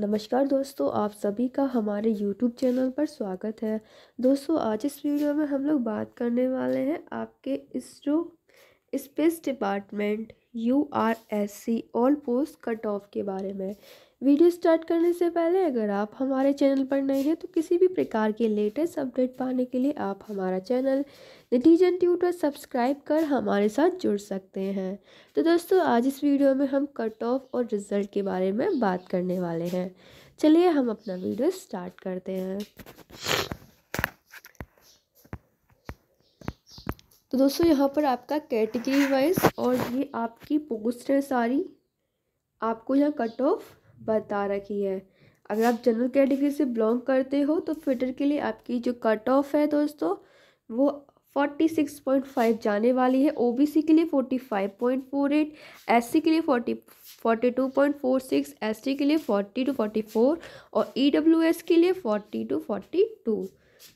नमस्कार दोस्तों आप सभी का हमारे YouTube चैनल पर स्वागत है दोस्तों आज इस वीडियो में हम लोग बात करने वाले हैं आपके ISRO space department U R S C all post cut off के बारे में वीडियो स्टार्ट करने से पहले अगर आप हमारे चैनल पर नए हैं तो किसी भी प्रकार के लेटेस्ट अपडेट पाने के लिए आप हमारा चैनल नटीजन ट्यूटर सब्सक्राइब कर हमारे साथ जुड़ सकते हैं तो दोस्तों आज इस वीडियो में हम कट ऑफ और रिज़ल्ट के बारे में बात करने वाले हैं चलिए हम अपना वीडियो स्टार्ट करते हैं तो दोस्तों यहाँ पर आपका कैटेगरी वाइज और ये आपकी पोस्ट है सारी आपको यहाँ कट ऑफ बता रखी है अगर आप जनरल कैटेगरी से बिलोंग करते हो तो फिटर के लिए आपकी जो कट ऑफ है दोस्तों वो फोर्टी सिक्स पॉइंट फाइव जाने वाली है ओबीसी के लिए forty five point four eight SC के लिए forty forty two point four six ST के लिए फोर्टी टू फोर्टी फोर और ईडब्ल्यूएस e के लिए फोर्टी टू फोर्टी टू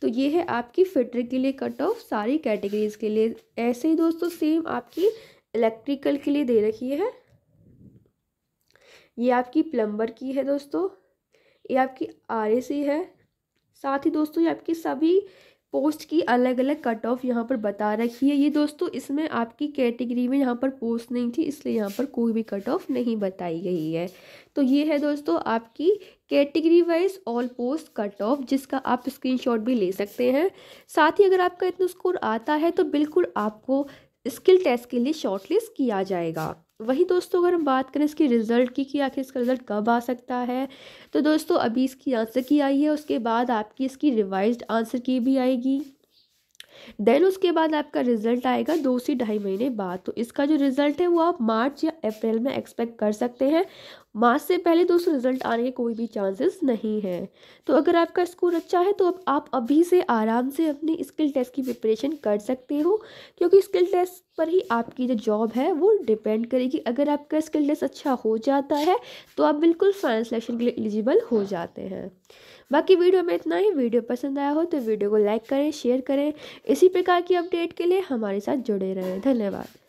तो ये है आपकी फिटर के लिए कट ऑफ सारी कैटेगरीज के लिए ऐसे ही दोस्तों सेम आपकी इलेक्ट्रिकल के लिए दे रखी है ये आपकी प्लम्बर की है दोस्तों ये आपकी आर है साथ ही दोस्तों ये आपकी सभी पोस्ट की अलग अलग कट ऑफ यहाँ पर बता रखी है ये दोस्तों इसमें आपकी कैटेगरी में यहाँ पर पोस्ट नहीं थी इसलिए यहाँ पर कोई भी कट ऑफ नहीं बताई गई है तो ये है दोस्तों आपकी category wise all post cut off जिसका आप स्क्रीनशॉट भी ले सकते हैं साथ ही अगर आपका इतना स्कोर आता है तो बिल्कुल आपको स्किल टेस्ट के लिए शॉर्टलिस्ट किया जाएगा वही दोस्तों अगर हम बात करें इसकी रिज़ल्ट की कि आखिर इसका रिज़ल्ट कब आ सकता है तो दोस्तों अभी इसकी आंसर की आई है उसके बाद आपकी इसकी रिवाइज्ड आंसर की भी आएगी देन उसके बाद आपका रिज़ल्ट आएगा दो से ढाई महीने बाद तो इसका जो रिज़ल्ट है वो आप मार्च या अप्रैल में एक्सपेक्ट कर सकते हैं मार्च से पहले दोस्तों रिजल्ट आने के कोई भी चांसेस नहीं हैं तो अगर आपका स्कोर अच्छा है तो अब आप अभी से आराम से अपनी स्किल टेस्ट की प्रिपरेशन कर सकते हो क्योंकि स्किल टेस्ट पर ही आपकी जो जॉब है वो डिपेंड करेगी अगर आपका स्किल टेस्ट अच्छा हो जाता है तो आप बिल्कुल फाइनल सिलेक्शन के लिए एलिजिबल हो जाते हैं बाकी वीडियो में इतना ही वीडियो पसंद आया हो तो वीडियो को लाइक करें शेयर करें इसी प्रकार की अपडेट के लिए हमारे साथ जुड़े रहें धन्यवाद